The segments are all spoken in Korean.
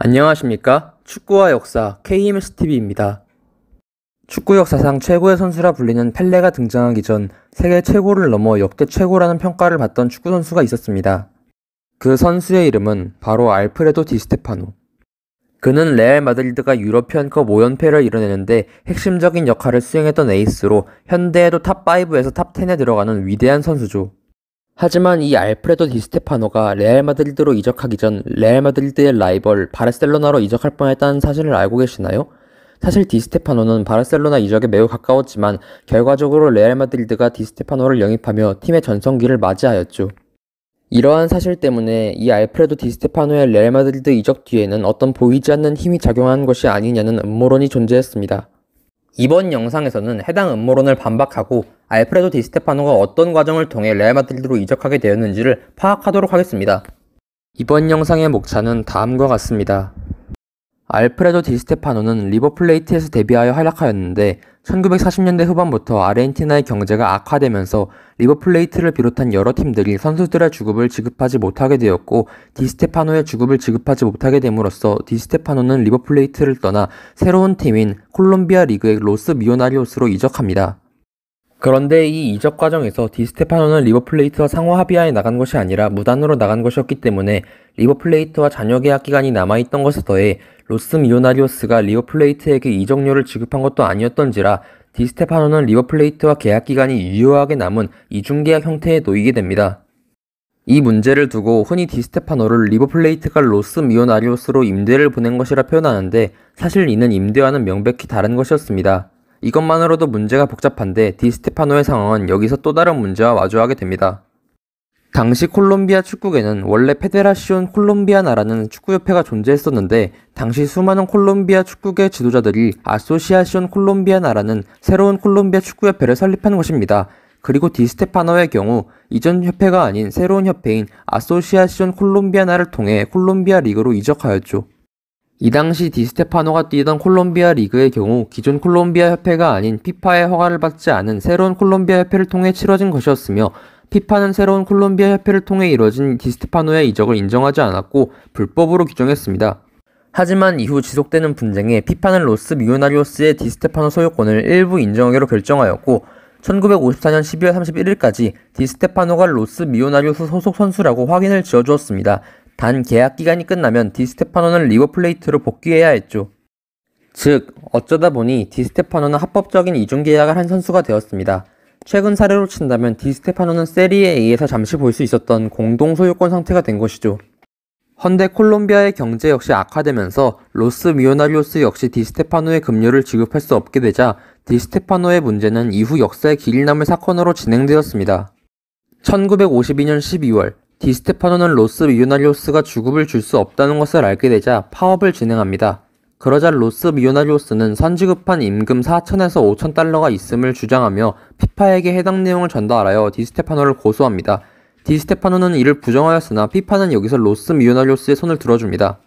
안녕하십니까? 축구와 역사 k m s TV입니다. 축구 역사상 최고의 선수라 불리는 펠레가 등장하기 전 세계 최고를 넘어 역대 최고라는 평가를 받던 축구 선수가 있었습니다. 그 선수의 이름은 바로 알프레도 디스테파노. 그는 레알 마드리드가 유로피안컵 5연패를 이뤄내는데 핵심적인 역할을 수행했던 에이스로 현대에도 탑5에서 탑10에 들어가는 위대한 선수죠. 하지만 이 알프레도 디스테파노가 레알 마드리드로 이적하기 전 레알 마드리드의 라이벌 바르셀로나로 이적할 뻔했다는 사실을 알고 계시나요? 사실 디스테파노는 바르셀로나 이적에 매우 가까웠지만 결과적으로 레알 마드리드가 디스테파노를 영입하며 팀의 전성기를 맞이하였죠. 이러한 사실 때문에 이 알프레도 디스테파노의 레알 마드리드 이적 뒤에는 어떤 보이지 않는 힘이 작용한 것이 아니냐는 음모론이 존재했습니다. 이번 영상에서는 해당 음모론을 반박하고 알프레도 디스테파노가 어떤 과정을 통해 레알 마드리드로 이적하게 되었는지를 파악하도록 하겠습니다. 이번 영상의 목차는 다음과 같습니다. 알프레도 디스테파노는 리버플레이트에서 데뷔하여 활약하였는데 1940년대 후반부터 아르헨티나의 경제가 악화되면서 리버플레이트를 비롯한 여러 팀들이 선수들의 주급을 지급하지 못하게 되었고 디스테파노의 주급을 지급하지 못하게 됨으로써 디스테파노는 리버플레이트를 떠나 새로운 팀인 콜롬비아 리그의 로스 미오나리오스로 이적합니다. 그런데 이 이적 과정에서 디스테파노는 리버플레이트와 상호 합의하에 나간 것이 아니라 무단으로 나간 것이었기 때문에 리버플레이트와 잔여 계약 기간이 남아있던 것에 더해 로스 미오나리오스가 리버플레이트에게 이적료를 지급한 것도 아니었던지라 디스테파노는 리버플레이트와 계약 기간이 유효하게 남은 이중계약 형태에 놓이게 됩니다. 이 문제를 두고 흔히 디스테파노를 리버플레이트가 로스 미오나리오스로 임대를 보낸 것이라 표현하는데 사실 이는 임대와는 명백히 다른 것이었습니다. 이것만으로도 문제가 복잡한데 디스테파노의 상황은 여기서 또 다른 문제와 마주하게 됩니다. 당시 콜롬비아 축구계는 원래 페데라시온 콜롬비아나라는 축구협회가 존재했었는데 당시 수많은 콜롬비아 축구계 지도자들이 아소시아시온 콜롬비아나라는 새로운 콜롬비아 축구협회를 설립한 것입니다. 그리고 디스테파노의 경우 이전 협회가 아닌 새로운 협회인 아소시아시온 콜롬비아나를 통해 콜롬비아 리그로 이적하였죠. 이 당시 디스테파노가 뛰던 콜롬비아 리그의 경우 기존 콜롬비아 협회가 아닌 피파의 허가를 받지 않은 새로운 콜롬비아 협회를 통해 치러진 것이었으며 피파는 새로운 콜롬비아 협회를 통해 이뤄진 디스테파노의 이적을 인정하지 않았고 불법으로 규정했습니다. 하지만 이후 지속되는 분쟁에 피파는 로스 미오나리오스의 디스테파노 소유권을 일부 인정하기로 결정하였고 1954년 12월 31일까지 디스테파노가 로스 미오나리오스 소속 선수라고 확인을 지어주었습니다. 단 계약 기간이 끝나면 디스테파노는 리버 플레이트로 복귀해야 했죠. 즉, 어쩌다 보니 디스테파노는 합법적인 이중 계약을 한 선수가 되었습니다. 최근 사례로 친다면 디스테파노는 세리에 A에서 잠시 볼 수 있었던 공동 소유권 상태가 된 것이죠. 헌데 콜롬비아의 경제 역시 악화되면서 로스 미오나리오스 역시 디스테파노의 급료를 지급할 수 없게 되자 디스테파노의 문제는 이후 역사의 길이 남을 사건으로 진행되었습니다. 1952년 12월 디스테파노는 로스 미오나리오스가 주급을 줄 수 없다는 것을 알게 되자 파업을 진행합니다. 그러자 로스 미오나리오스는 선지급한 임금 4천에서 5천 달러가 있음을 주장하며 피파에게 해당 내용을 전달하여 디스테파노를 고소합니다. 디스테파노는 이를 부정하였으나 피파는 여기서 로스 미오나리오스의 손을 들어줍니다.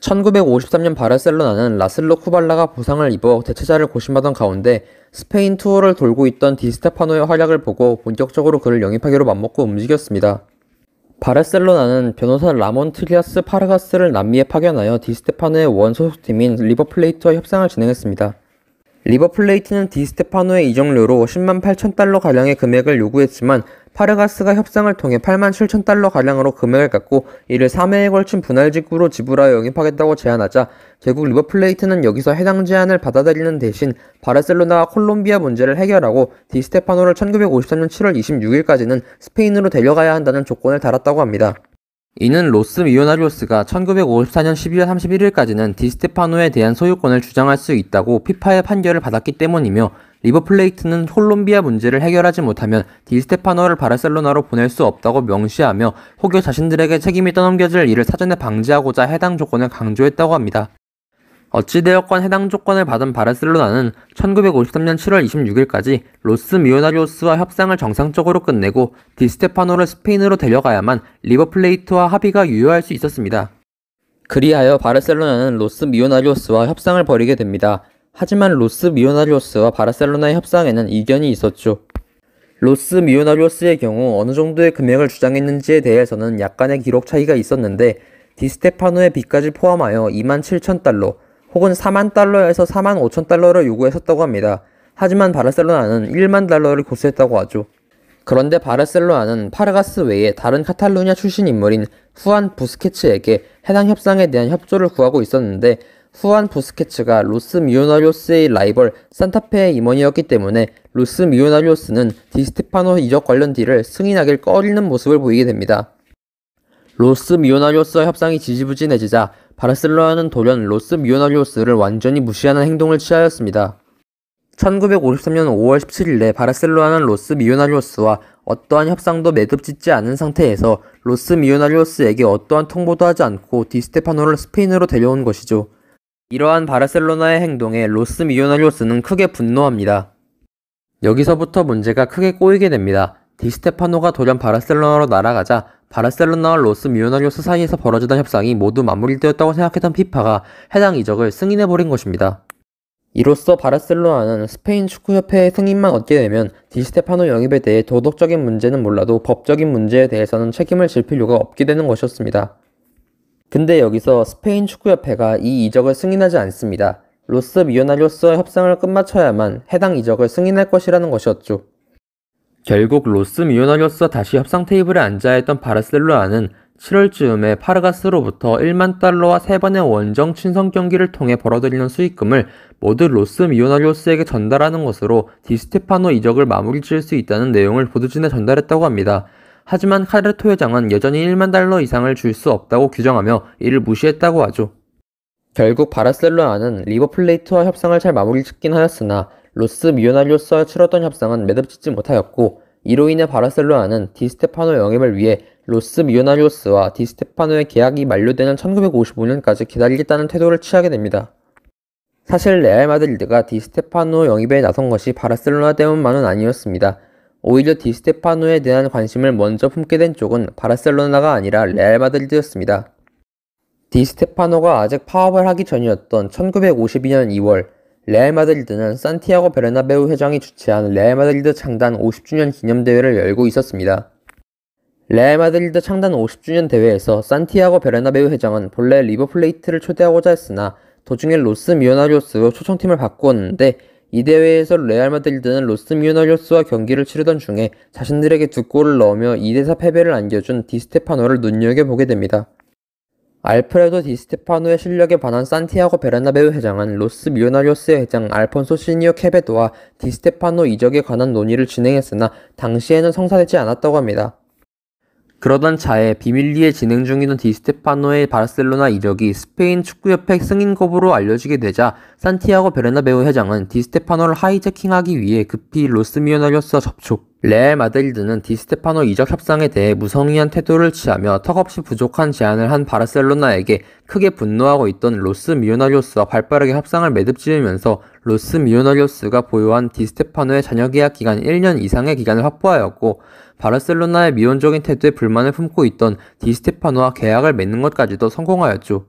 1953년 바르셀로나는 라슬로 쿠발라가 보상을 입어 대체자를 고심하던 가운데 스페인 투어를 돌고 있던 디스테파노의 활약을 보고 본격적으로 그를 영입하기로 맞먹고 움직였습니다. 바르셀로나는 변호사 라몬 트리아스 파르가스를 남미에 파견하여 디스테파노의 원 소속팀인 리버플레이트와 협상을 진행했습니다. 리버플레이트는 디스테파노의 이적료로 10만 8천 달러 가량의 금액을 요구했지만 파르가스가 협상을 통해 8만 7천 달러 가량으로 금액을 갚고 이를 3회에 걸친 분할 직구로 지불하여 영입하겠다고 제안하자 결국 리버플레이트는 여기서 해당 제안을 받아들이는 대신 바르셀로나와 콜롬비아 문제를 해결하고 디스테파노를 1953년 7월 26일까지는 스페인으로 데려가야 한다는 조건을 달았다고 합니다. 이는 로스 미오나리오스가 1954년 1 1월 31일까지는 디스테파노에 대한 소유권을 주장할 수 있다고 피파의 판결을 받았기 때문이며 리버 플레이트는 콜롬비아 문제를 해결하지 못하면 디스테파노를 바르셀로나로 보낼 수 없다고 명시하며 혹여 자신들에게 책임이 떠넘겨질 일을 사전에 방지하고자 해당 조건을 강조했다고 합니다. 어찌되었건 해당 조건을 받은 바르셀로나는 1953년 7월 26일까지 로스 미오나리오스와 협상을 정상적으로 끝내고 디스테파노를 스페인으로 데려가야만 리버플레이트와 합의가 유효할 수 있었습니다. 그리하여 바르셀로나는 로스 미오나리오스와 협상을 벌이게 됩니다. 하지만 로스 미오나리오스와 바르셀로나의 협상에는 이견이 있었죠. 로스 미오나리오스의 경우 어느 정도의 금액을 주장했는지에 대해서는 약간의 기록 차이가 있었는데 디스테파노의 빚까지 포함하여 2 7 0 0 0 달러 혹은 4만 달러에서 4 5 0 0 0 달러를 요구했었다고 합니다. 하지만 바르셀로나는 1만 달러를 고수했다고 하죠. 그런데 바르셀로나는 파르가스 외에 다른 카탈루냐 출신 인물인 후안 부스케츠에게 해당 협상에 대한 협조를 구하고 있었는데 후안 부스케츠가 로스 미오나리오스의 라이벌 산타페의 임원이었기 때문에 로스 미오나리오스는 디스티파노 이적 관련 딜을 승인하길 꺼리는 모습을 보이게 됩니다. 로스 미오나리오스와 협상이 지지부진해지자 바르셀로나는 돌연 로스 미오나리오스를 완전히 무시하는 행동을 취하였습니다. 1953년 5월 17일에 바르셀로나는 로스 미오나리오스와 어떠한 협상도 매듭짓지 않은 상태에서 로스 미오나리오스에게 어떠한 통보도 하지 않고 디스테파노를 스페인으로 데려온 것이죠. 이러한 바르셀로나의 행동에 로스 미오나리오스는 크게 분노합니다. 여기서부터 문제가 크게 꼬이게 됩니다. 디스테파노가 돌연 바르셀로나로 날아가자 바르셀로나와 로스 미오나리오스 사이에서 벌어지던 협상이 모두 마무리되었다고 생각했던 피파가 해당 이적을 승인해버린 것입니다. 이로써 바르셀로나는 스페인 축구협회의 승인만 얻게 되면 디스테파노 영입에 대해 도덕적인 문제는 몰라도 법적인 문제에 대해서는 책임을 질 필요가 없게 되는 것이었습니다. 근데 여기서 스페인 축구협회가 이 이적을 승인하지 않습니다. 로스 미오나리오스와 협상을 끝마쳐야만 해당 이적을 승인할 것이라는 것이었죠. 결국 로스 미오나리오스와 다시 협상 테이블에 앉아 있던 바르셀로나는 7월쯤에 파르가스로부터 1만 달러와 3번의 원정 친선 경기를 통해 벌어들이는 수익금을 모두 로스 미오나리오스에게 전달하는 것으로 디스테파노 이적을 마무리 지을 수 있다는 내용을 보드진에 전달했다고 합니다. 하지만 카르토 회장은 여전히 1만 달러 이상을 줄 수 없다고 규정하며 이를 무시했다고 하죠. 결국 바르셀로나는 리버플레이트와 협상을 잘 마무리 짓긴 하였으나 로스 미오나리오스와 치렀던 협상은 매듭짓지 못하였고 이로 인해 바르셀로나는 디스테파노 영입을 위해 로스 미오나리오스와 디스테파노의 계약이 만료되는 1955년까지 기다리겠다는 태도를 취하게 됩니다. 사실 레알 마드리드가 디스테파노 영입에 나선 것이 바르셀로나 때문만은 아니었습니다. 오히려 디스테파노에 대한 관심을 먼저 품게 된 쪽은 바르셀로나가 아니라 레알 마드리드였습니다. 디스테파노가 아직 파업을 하기 전이었던 1952년 2월 레알 마드리드는 산티아고 베르나베우 회장이 주최한 레알 마드리드 창단 50주년 기념 대회를 열고 있었습니다. 레알 마드리드 창단 50주년 대회에서 산티아고 베르나베우 회장은 본래 리버플레이트를 초대하고자 했으나 도중에 로스 미오나리오스로 초청팀을 바꾸었는데 이 대회에서 레알 마드리드는 로스 미우나리오스와 경기를 치르던 중에 자신들에게 두 골을 넣으며 2대4 패배를 안겨준 디스테파노를 눈여겨보게 됩니다. 알프레도 디스테파노의 실력에 반한 산티아고 베르나베우 회장은 로스 미오리오스의 회장 알폰소 시니오 케베도와 디스테파노 이적에 관한 논의를 진행했으나 당시에는 성사되지 않았다고 합니다. 그러던 차에 비밀리에 진행 중이던 디스테파노의 바르셀로나 이력이 스페인 축구협회 승인 급으로 알려지게 되자 산티아고 베르나베우 회장은 디스테파노를 하이제킹하기 위해 급히 로스미오나리오스와 접촉. 레알 마드리드는 디스테파노 이적 협상에 대해 무성의한 태도를 취하며 턱없이 부족한 제안을 한 바르셀로나에게 크게 분노하고 있던 로스 미오나리오스와 발빠르게 협상을 매듭지으면서 로스 미오나리오스가 보유한 디스테파노의 잔여 계약 기간 1년 이상의 기간을 확보하였고 바르셀로나의 미온적인 태도에 불만을 품고 있던 디스테파노와 계약을 맺는 것까지도 성공하였죠.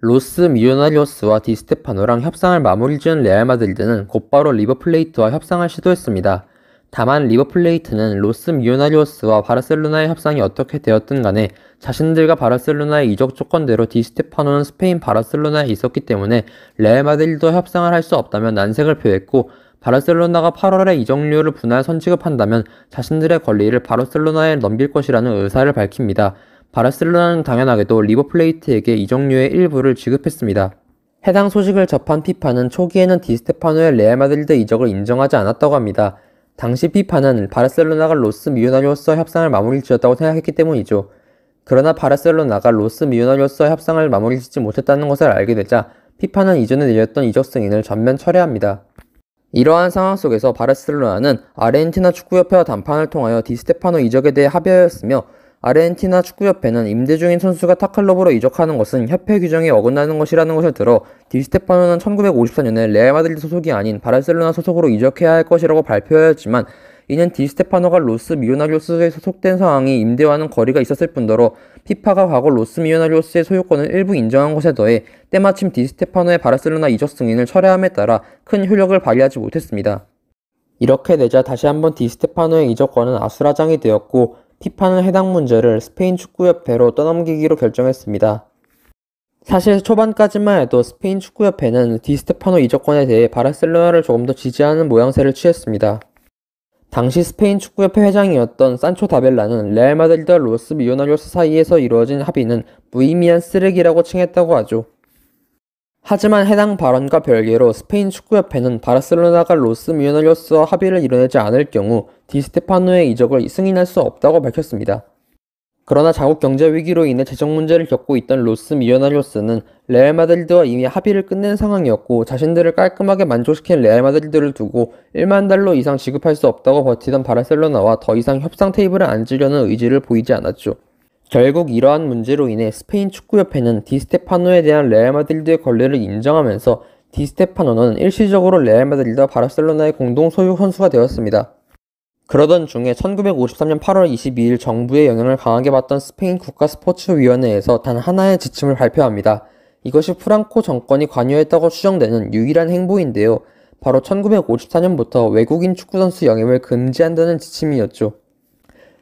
로스 미오나리오스와 디스테파노랑 협상을 마무리 지은 레알 마드리드는 곧바로 리버플레이트와 협상을 시도했습니다. 다만 리버플레이트는 로스 미오나리오스와 바르셀로나의 협상이 어떻게 되었든 간에 자신들과 바르셀로나의 이적 조건대로 디스테파노는 스페인 바르셀로나에 있었기 때문에 레알 마드리드와 협상을 할 수 없다며 난색을 표했고 바르셀로나가 8월에 이적료를 분할 선지급한다면 자신들의 권리를 바르셀로나에 넘길 것이라는 의사를 밝힙니다. 바르셀로나는 당연하게도 리버플레이트에게 이적료의 일부를 지급했습니다. 해당 소식을 접한 피파는 초기에는 디스테파노의 레알 마드리드 이적을 인정하지 않았다고 합니다. 당시 피파는 바르셀로나가 로스 미오나리오스와 협상을 마무리 지었다고 생각했기 때문이죠. 그러나 바르셀로나가 로스 미오나리오스와 협상을 마무리 짓지 못했다는 것을 알게 되자 피파는 이전에 내렸던 이적 승인을 전면 철회합니다. 이러한 상황 속에서 바르셀로나는 아르헨티나 축구협회와 담판을 통하여 디스테파노 이적에 대해 합의하였으며 아르헨티나 축구협회는 임대 중인 선수가 타클럽으로 이적하는 것은 협회 규정에 어긋나는 것이라는 것을 들어 디스테파노는 1954년에 레알 마드리드 소속이 아닌 바르셀로나 소속으로 이적해야 할 것이라고 발표하였지만 이는 디스테파노가 로스 미오나리오스에 소속된 상황이 임대와는 거리가 있었을 뿐더러 피파가 과거 로스 미오나리오스의 소유권을 일부 인정한 것에 더해 때마침 디스테파노의 바르셀로나 이적 승인을 철회함에 따라 큰 효력을 발휘하지 못했습니다. 이렇게 되자 다시 한번 디스테파노의 이적권은 아수라장이 되었고 피파는 해당 문제를 스페인 축구협회로 떠넘기기로 결정했습니다. 사실 초반까지만 해도 스페인 축구협회는 디스테파노 이적권에 대해 바르셀로나를 조금 더 지지하는 모양새를 취했습니다. 당시 스페인 축구협회 회장이었던 산초 다벨라는 레알 마드리드와 로스 미오나리오스 사이에서 이루어진 합의는 무의미한 쓰레기라고 칭했다고 하죠. 하지만 해당 발언과 별개로 스페인 축구협회는 바르셀로나가 로스 미오나리오스와 합의를 이뤄내지 않을 경우 디스테파노의 이적을 승인할 수 없다고 밝혔습니다. 그러나 자국 경제 위기로 인해 재정 문제를 겪고 있던 로스 미오나리오스는 레알 마드리드와 이미 합의를 끝낸 상황이었고 자신들을 깔끔하게 만족시킨 레알 마드리드를 두고 1만 달러 이상 지급할 수 없다고 버티던 바르셀로나와 더 이상 협상 테이블에 앉으려는 의지를 보이지 않았죠. 결국 이러한 문제로 인해 스페인 축구협회는 디스테파노에 대한 레알 마드리드의 권리를 인정하면서 디스테파노는 일시적으로 레알 마드리드와 바르셀로나의 공동 소유 선수가 되었습니다. 그러던 중에 1953년 8월 22일 정부의 영향을 강하게 받던 스페인 국가스포츠위원회에서 단 하나의 지침을 발표합니다. 이것이 프랑코 정권이 관여했다고 추정되는 유일한 행보인데요. 바로 1954년부터 외국인 축구선수 영입을 금지한다는 지침이었죠.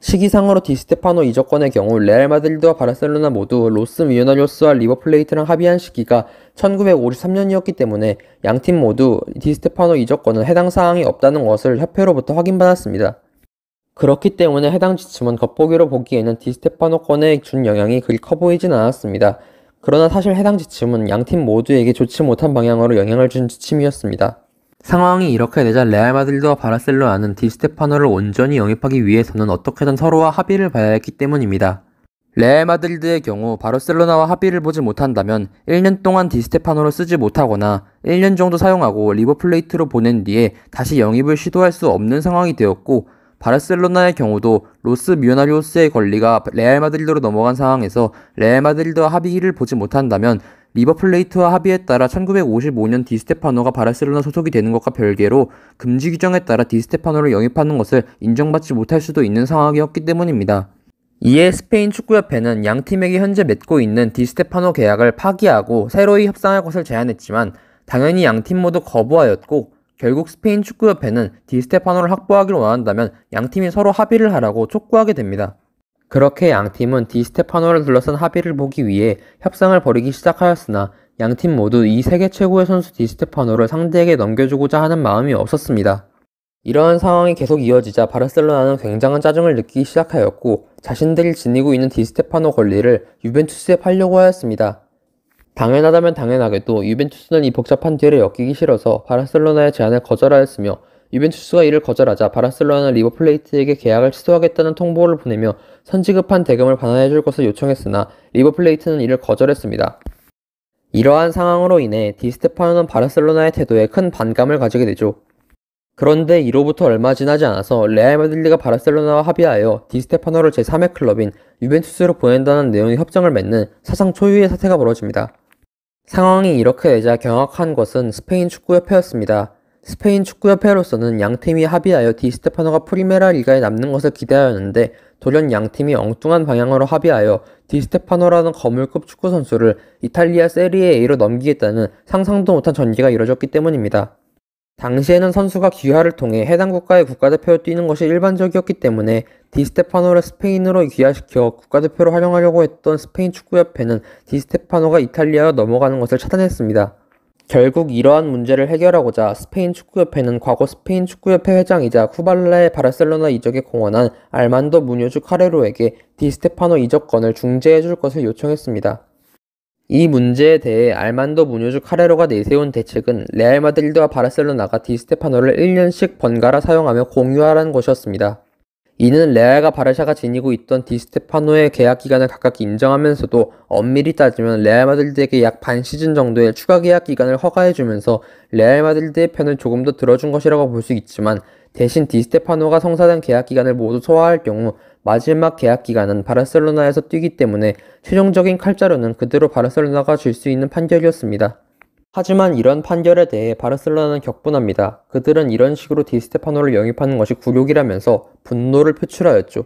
시기상으로 디스테파노 이적권의 경우 레알 마드리드와 바르셀로나 모두 로스 미오나리오스와 리버플레이트랑 합의한 시기가 1953년이었기 때문에 양 팀 모두 디스테파노 이적권은 해당 사항이 없다는 것을 협회로부터 확인받았습니다. 그렇기 때문에 해당 지침은 겉보기로 보기에는 디스테파노권에 준 영향이 그리 커 보이진 않았습니다. 그러나 사실 해당 지침은 양 팀 모두에게 좋지 못한 방향으로 영향을 준 지침이었습니다. 상황이 이렇게 되자 레알 마드리드와 바르셀로나는 디스테파노를 온전히 영입하기 위해서는 어떻게든 서로와 합의를 봐야 했기 때문입니다. 레알 마드리드의 경우 바르셀로나와 합의를 보지 못한다면 1년 동안 디스테파노를 쓰지 못하거나 1년 정도 사용하고 리버플레이트로 보낸 뒤에 다시 영입을 시도할 수 없는 상황이 되었고 바르셀로나의 경우도 로스 미오나리오스의 권리가 레알 마드리드로 넘어간 상황에서 레알 마드리드와 합의를 보지 못한다면 리버플레이트와 합의에 따라 1955년 디스테파노가 바르셀로나 소속이 되는 것과 별개로 금지 규정에 따라 디스테파노를 영입하는 것을 인정받지 못할 수도 있는 상황이었기 때문입니다. 이에 스페인 축구협회는 양 팀에게 현재 맺고 있는 디스테파노 계약을 파기하고 새로이 협상할 것을 제안했지만 당연히 양 팀 모두 거부하였고 결국 스페인 축구협회는 디스테파노를 확보하기를 원한다면 양 팀이 서로 합의를 하라고 촉구하게 됩니다. 그렇게 양팀은 디스테파노를 둘러싼 합의를 보기 위해 협상을 벌이기 시작하였으나 양 팀 모두 이 세계 최고의 선수 디스테파노를 상대에게 넘겨주고자 하는 마음이 없었습니다. 이러한 상황이 계속 이어지자 바르셀로나는 굉장한 짜증을 느끼기 시작하였고 자신들이 지니고 있는 디스테파노 권리를 유벤투스에 팔려고 하였습니다. 당연하다면 당연하게도 유벤투스는 이 복잡한 뒤를 엮이기 싫어서 바르셀로나의 제안을 거절하였으며 유벤투스가 이를 거절하자 바르셀로나 는 리버 플레이트에게 계약을 취소하겠다는 통보를 보내며 선지급한 대금을 반환해줄 것을 요청했으나 리버 플레이트는 이를 거절했습니다. 이러한 상황으로 인해 디스테파노는 바르셀로나의 태도에 큰 반감을 가지게 되죠. 그런데 이로부터 얼마 지나지 않아서 레알 마드리드가 바르셀로나와 합의하여 디스테파노를 제3의 클럽인 유벤투스로 보낸다는 내용의 협정을 맺는 사상 초유의 사태가 벌어집니다. 상황이 이렇게 되자 경악한 것은 스페인 축구협회였습니다. 스페인 축구협회로서는 양팀이 합의하여 디스테파노가 프리메라 리가에 남는 것을 기대하였는데 돌연 양팀이 엉뚱한 방향으로 합의하여 디스테파노라는 거물급 축구선수를 이탈리아 세리에A로 넘기겠다는 상상도 못한 전개가 이뤄졌기 때문입니다. 당시에는 선수가 귀화를 통해 해당 국가의 국가대표로 뛰는 것이 일반적이었기 때문에 디스테파노를 스페인으로 귀화시켜 국가대표로 활용하려고 했던 스페인 축구협회는 디스테파노가 이탈리아로 넘어가는 것을 차단했습니다. 결국 이러한 문제를 해결하고자 스페인 축구협회는 과거 스페인 축구협회 회장이자 쿠발레 바르셀로나 이적에 공헌한 알만도 무뇨주 카레로에게 디스테파노 이적권을 중재해 줄 것을 요청했습니다. 이 문제에 대해 알만도 무뇨주 카레로가 내세운 대책은 레알 마드리드와 바르셀로나가 디스테파노를 1년씩 번갈아 사용하며 공유하라는 것이었습니다. 이는 레알과 바르샤가 지니고 있던 디스테파노의 계약 기간을 각각 인정하면서도 엄밀히 따지면 레알 마드리드에게 약 반 시즌 정도의 추가 계약 기간을 허가해주면서 레알 마드리드의 편을 조금 더 들어준 것이라고 볼 수 있지만 대신 디스테파노가 성사된 계약 기간을 모두 소화할 경우 마지막 계약 기간은 바르셀로나에서 뛰기 때문에 최종적인 칼자루는 그대로 바르셀로나가 줄 수 있는 판결이었습니다. 하지만 이런 판결에 대해 바르셀로나는 격분합니다. 그들은 이런 식으로 디스테파노를 영입하는 것이 굴욕이라면서 분노를 표출하였죠.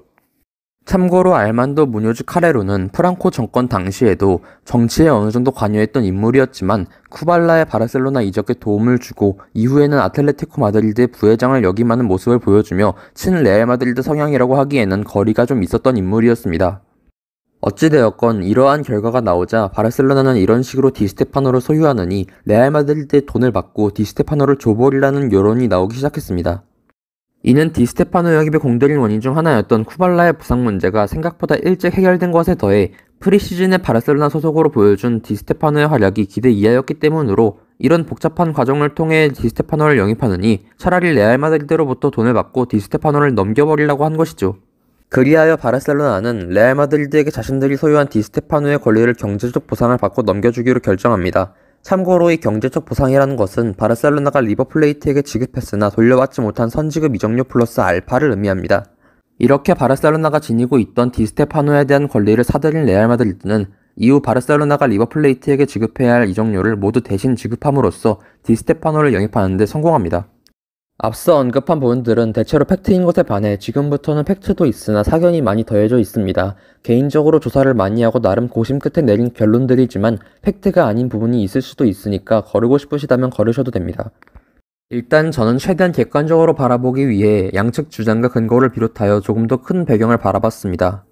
참고로 알만도 무뇨즈 카레로는 프랑코 정권 당시에도 정치에 어느 정도 관여했던 인물이었지만 쿠발라의 바르셀로나 이적에 도움을 주고 이후에는 아틀레티코 마드리드의 부회장을 역임하는 모습을 보여주며 친 레알 마드리드 성향이라고 하기에는 거리가 좀 있었던 인물이었습니다. 어찌되었건 이러한 결과가 나오자 바르셀로나는 이런 식으로 디스테파노를 소유하느니 레알 마드리드의 돈을 받고 디스테파노를 줘버리라는 여론이 나오기 시작했습니다. 이는 디스테파노 영입에 공들인 원인 중 하나였던 쿠발라의 부상 문제가 생각보다 일찍 해결된 것에 더해 프리시즌의 바르셀로나 소속으로 보여준 디스테파노의 활약이 기대 이하였기 때문으로 이런 복잡한 과정을 통해 디스테파노를 영입하느니 차라리 레알 마드리드로부터 돈을 받고 디스테파노를 넘겨버리려고 한 것이죠. 그리하여 바르셀로나는 레알 마드리드에게 자신들이 소유한 디스테파노의 권리를 경제적 보상을 받고 넘겨주기로 결정합니다. 참고로 이 경제적 보상이라는 것은 바르셀로나가 리버플레이트에게 지급했으나 돌려받지 못한 선지급 이적료 플러스 알파를 의미합니다. 이렇게 바르셀로나가 지니고 있던 디스테파노에 대한 권리를 사들인 레알 마드리드는 이후 바르셀로나가 리버플레이트에게 지급해야 할 이적료를 모두 대신 지급함으로써 디스테파노를 영입하는데 성공합니다. 앞서 언급한 부분들은 대체로 팩트인 것에 반해 지금부터는 팩트도 있으나 사견이 많이 더해져 있습니다. 개인적으로 조사를 많이 하고 나름 고심 끝에 내린 결론들이지만 팩트가 아닌 부분이 있을 수도 있으니까 거르고 싶으시다면 거르셔도 됩니다. 일단 저는 최대한 객관적으로 바라보기 위해 양측 주장과 근거를 비롯하여 조금 더 큰 배경을 바라봤습니다.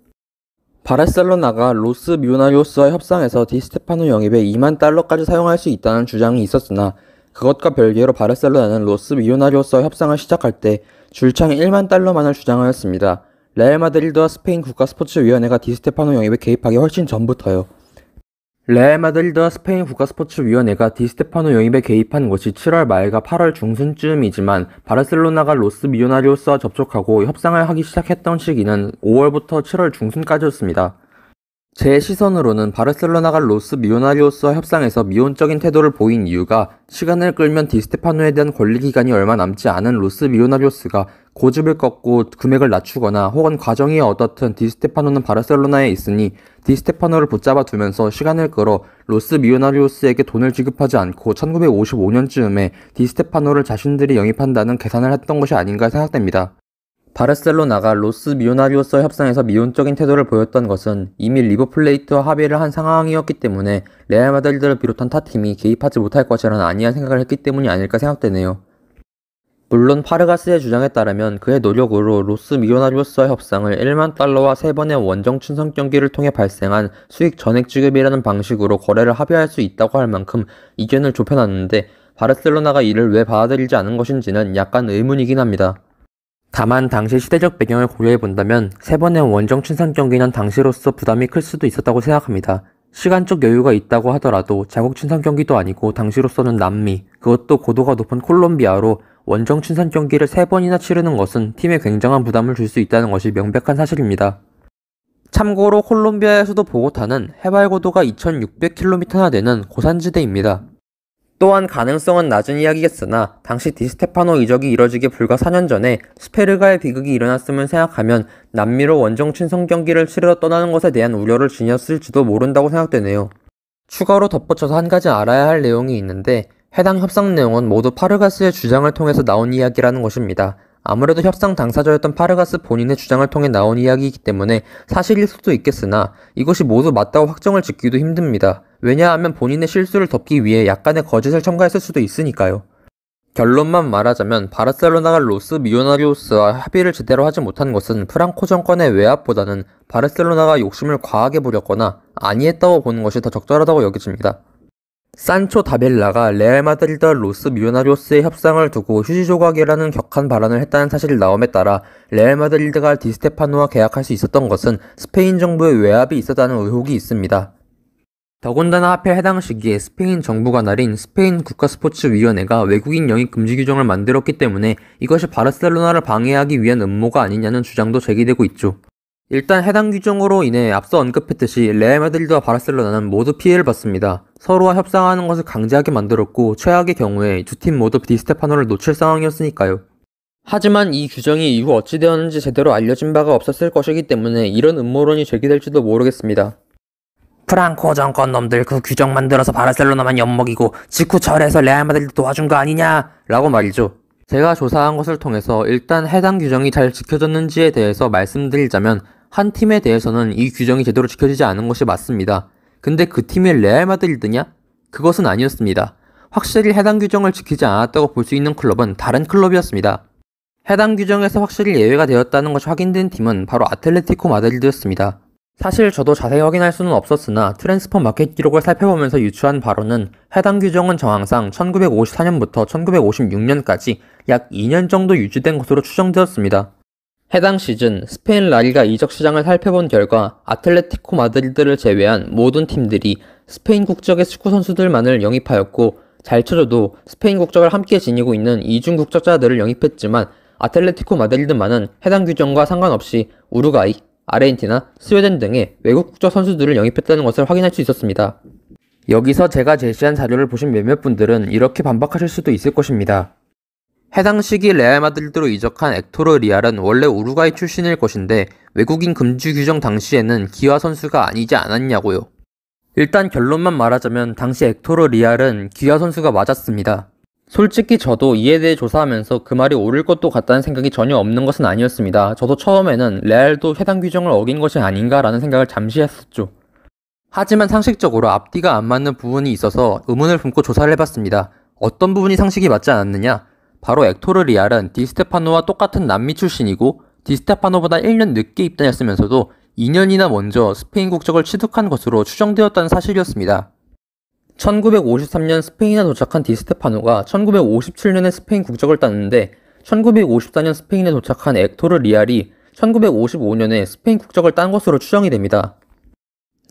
바르셀로나가 로스 미오나리오스와 협상에서 디스테파노 영입에 2만 달러까지 사용할 수 있다는 주장이 있었으나 그것과 별개로 바르셀로나는 로스 미오나리오스와 협상을 시작할 때 줄창에 1만 달러만을 주장하였습니다. 레알 마드리드와 스페인 국가 스포츠위원회가 디스테파노 영입에 개입하기 훨씬 전부터요. 레알 마드리드와 스페인 국가스포츠위원회가 디스테파노 영입에 개입한 것이 7월 말과 8월 중순쯤이지만 바르셀로나가 로스 미오나리오스와 접촉하고 협상을 하기 시작했던 시기는 5월부터 7월 중순까지였습니다. 제 시선으로는 바르셀로나가 로스 미오나리오스와 협상에서 미온적인 태도를 보인 이유가 시간을 끌면 디스테파노에 대한 권리 기간이 얼마 남지 않은 로스 미오나리오스가 고집을 꺾고 금액을 낮추거나 혹은 과정이 어떻든 디스테파노는 바르셀로나에 있으니 디스테파노를 붙잡아 두면서 시간을 끌어 로스 미오나리오스에게 돈을 지급하지 않고 1955년쯤에 디스테파노를 자신들이 영입한다는 계산을 했던 것이 아닌가 생각됩니다. 바르셀로나가 로스 미오나리오스 협상에서 미온적인 태도를 보였던 것은 이미 리버 플레이트와 합의를 한 상황이었기 때문에 레알 마드리드를 비롯한 타 팀이 개입하지 못할 것이라는 아니한 생각을 했기 때문이 아닐까 생각되네요. 물론 파르가스의 주장에 따르면 그의 노력으로 로스 미오나리오스와 협상을 1만 달러와 3번의 원정 친성 경기를 통해 발생한 수익 전액 지급이라는 방식으로 거래를 합의할 수 있다고 할 만큼 이견을 좁혀놨는데 바르셀로나가 이를 왜 받아들이지 않은 것인지는 약간 의문이긴 합니다. 다만 당시 시대적 배경을 고려해 본다면 세 번의 원정 친선 경기는 당시로서 부담이 클 수도 있었다고 생각합니다. 시간적 여유가 있다고 하더라도 자국 친선 경기도 아니고 당시로서는 남미, 그것도 고도가 높은 콜롬비아로 원정 친선 경기를 세 번이나 치르는 것은 팀에 굉장한 부담을 줄 수 있다는 것이 명백한 사실입니다. 참고로 콜롬비아의 수도 보고타는 해발 고도가 2600km나 되는 고산지대입니다. 또한 가능성은 낮은 이야기겠으나 당시 디스테파노 이적이 이뤄지기 불과 4년 전에 스페르가의 비극이 일어났음을 생각하면 남미로 원정 친선 경기를 치르러 떠나는 것에 대한 우려를 지녔을지도 모른다고 생각되네요. 추가로 덧붙여서 한 가지 알아야 할 내용이 있는데 해당 협상 내용은 모두 파르가스의 주장을 통해서 나온 이야기라는 것입니다. 아무래도 협상 당사자였던 파르가스 본인의 주장을 통해 나온 이야기이기 때문에 사실일 수도 있겠으나 이것이 모두 맞다고 확정을 짓기도 힘듭니다. 왜냐하면 본인의 실수를 덮기 위해 약간의 거짓을 첨가했을 수도 있으니까요. 결론만 말하자면 바르셀로나가 로스 미오나리오스와 합의를 제대로 하지 못한 것은 프랑코 정권의 외압보다는 바르셀로나가 욕심을 과하게 부렸거나 아니했다고 보는 것이 더 적절하다고 여겨집니다. 산초 다벨라가 레알 마드리드 와 로스 미오나리오스의 협상을 두고 휴지 조각이라는 격한 발언을 했다는 사실이 나옴에 따라 레알 마드리드가 디스테파노와 계약할 수 있었던 것은 스페인 정부의 외압이 있었다는 의혹이 있습니다. 더군다나 하필 해당 시기에 스페인 정부가 날인 스페인 국가스포츠위원회가 외국인 영입 금지 규정을 만들었기 때문에 이것이 바르셀로나를 방해하기 위한 음모가 아니냐는 주장도 제기되고 있죠. 일단 해당 규정으로 인해 앞서 언급했듯이 레알 마드리드와 바르셀로나는 모두 피해를 봤습니다. 서로와 협상하는 것을 강제하게 만들었고 최악의 경우에 두 팀 모두 디스테파노를 놓칠 상황이었으니까요. 하지만 이 규정이 이후 어찌 되었는지 제대로 알려진 바가 없었을 것이기 때문에 이런 음모론이 제기될지도 모르겠습니다. 프랑코 정권 놈들 그 규정 만들어서 바르셀로나만 엿먹이고 직후 절에서 레알 마드리드 도와준 거 아니냐 라고 말이죠. 제가 조사한 것을 통해서 일단 해당 규정이 잘 지켜졌는지에 대해서 말씀드리자면 한 팀에 대해서는 이 규정이 제대로 지켜지지 않은 것이 맞습니다. 근데 그 팀이 레알 마드리드냐? 그것은 아니었습니다. 확실히 해당 규정을 지키지 않았다고 볼 수 있는 클럽은 다른 클럽이었습니다. 해당 규정에서 확실히 예외가 되었다는 것이 확인된 팀은 바로 아틀레티코 마드리드였습니다. 사실 저도 자세히 확인할 수는 없었으나 트랜스퍼 마켓 기록을 살펴보면서 유추한 바로는 해당 규정은 정황상 1954년부터 1956년까지 약 2년 정도 유지된 것으로 추정되었습니다. 해당 시즌 스페인 라리가 이적 시장을 살펴본 결과 아틀레티코 마드리드를 제외한 모든 팀들이 스페인 국적의 축구 선수들만을 영입하였고 잘 쳐줘도 스페인 국적을 함께 지니고 있는 이중 국적자들을 영입했지만 아틀레티코 마드리드만은 해당 규정과 상관없이 우루과이, 아르헨티나, 스웨덴 등의 외국 국적 선수들을 영입했다는 것을 확인할 수 있었습니다. 여기서 제가 제시한 자료를 보신 몇몇 분들은 이렇게 반박하실 수도 있을 것입니다. 해당 시기 레알 마드리드로 이적한 엑토르 리알은 원래 우루과이 출신일 것인데 외국인 금지 규정 당시에는 기아 선수가 아니지 않았냐고요. 일단 결론만 말하자면 당시 엑토르 리알은 기아 선수가 맞았습니다. 솔직히 저도 이에 대해 조사하면서 그 말이 옳을 것도 같다는 생각이 전혀 없는 것은 아니었습니다. 저도 처음에는 레알도 해당 규정을 어긴 것이 아닌가라는 생각을 잠시 했었죠. 하지만 상식적으로 앞뒤가 안 맞는 부분이 있어서 의문을 품고 조사를 해봤습니다. 어떤 부분이 상식이 맞지 않았느냐? 바로 액토르 리알은 디스테파노와 똑같은 남미 출신이고 디스테파노보다 1년 늦게 입단했으면서도 2년이나 먼저 스페인 국적을 취득한 것으로 추정되었다는 사실이었습니다. 1953년 스페인에 도착한 디스테파노가 1957년에 스페인 국적을 땄는데 1954년 스페인에 도착한 액토르 리알이 1955년에 스페인 국적을 딴 것으로 추정이 됩니다.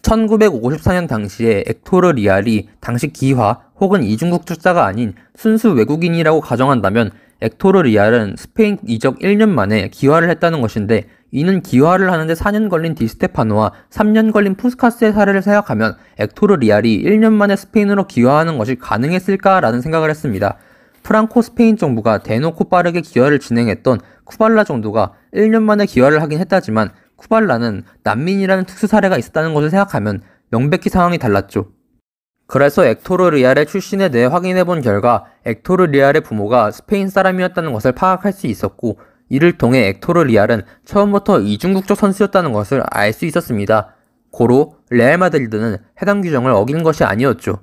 1954년 당시에 엑토르 리알이 당시 기화 혹은 이중국 출사가 아닌 순수 외국인이라고 가정한다면 엑토르 리알은 스페인 이적 1년 만에 기화를 했다는 것인데 이는 기화를 하는데 4년 걸린 디스테파노와 3년 걸린 푸스카스의 사례를 생각하면 엑토르 리알이 1년 만에 스페인으로 기화하는 것이 가능했을까라는 생각을 했습니다. 프랑코 스페인 정부가 대놓고 빠르게 기화를 진행했던 쿠발라 정도가 1년 만에 기화를 하긴 했다지만 쿠발라는 난민이라는 특수 사례가 있었다는 것을 생각하면 명백히 상황이 달랐죠. 그래서 엑토르 리알의 출신에 대해 확인해 본 결과 엑토르 리알의 부모가 스페인 사람이었다는 것을 파악할 수 있었고 이를 통해 엑토르 리알은 처음부터 이중국적 선수였다는 것을 알 수 있었습니다. 고로 레알 마드리드는 해당 규정을 어긴 것이 아니었죠.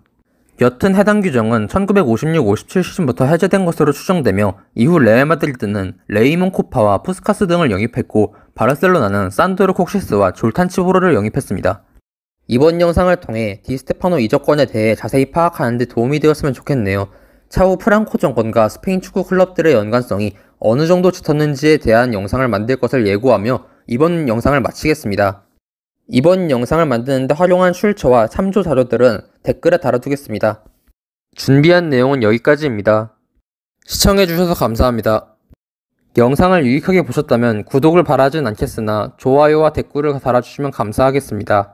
여튼 해당 규정은 1956-57 시즌부터 해제된 것으로 추정되며 이후 레알 마드리드는 레이몬 코파와 푸스카스 등을 영입했고 바르셀로나는 산드로 콕시스와 졸탄 치브로를 영입했습니다. 이번 영상을 통해 디스테파노 이적권에 대해 자세히 파악하는 데 도움이 되었으면 좋겠네요. 차후 프랑코 정권과 스페인 축구 클럽들의 연관성이 어느 정도 짙었는지에 대한 영상을 만들 것을 예고하며 이번 영상을 마치겠습니다. 이번 영상을 만드는데 활용한 출처와 참조 자료들은 댓글에 달아두겠습니다. 준비한 내용은 여기까지입니다. 시청해주셔서 감사합니다. 영상을 유익하게 보셨다면 구독을 바라진 않겠으나 좋아요와 댓글을 달아주시면 감사하겠습니다.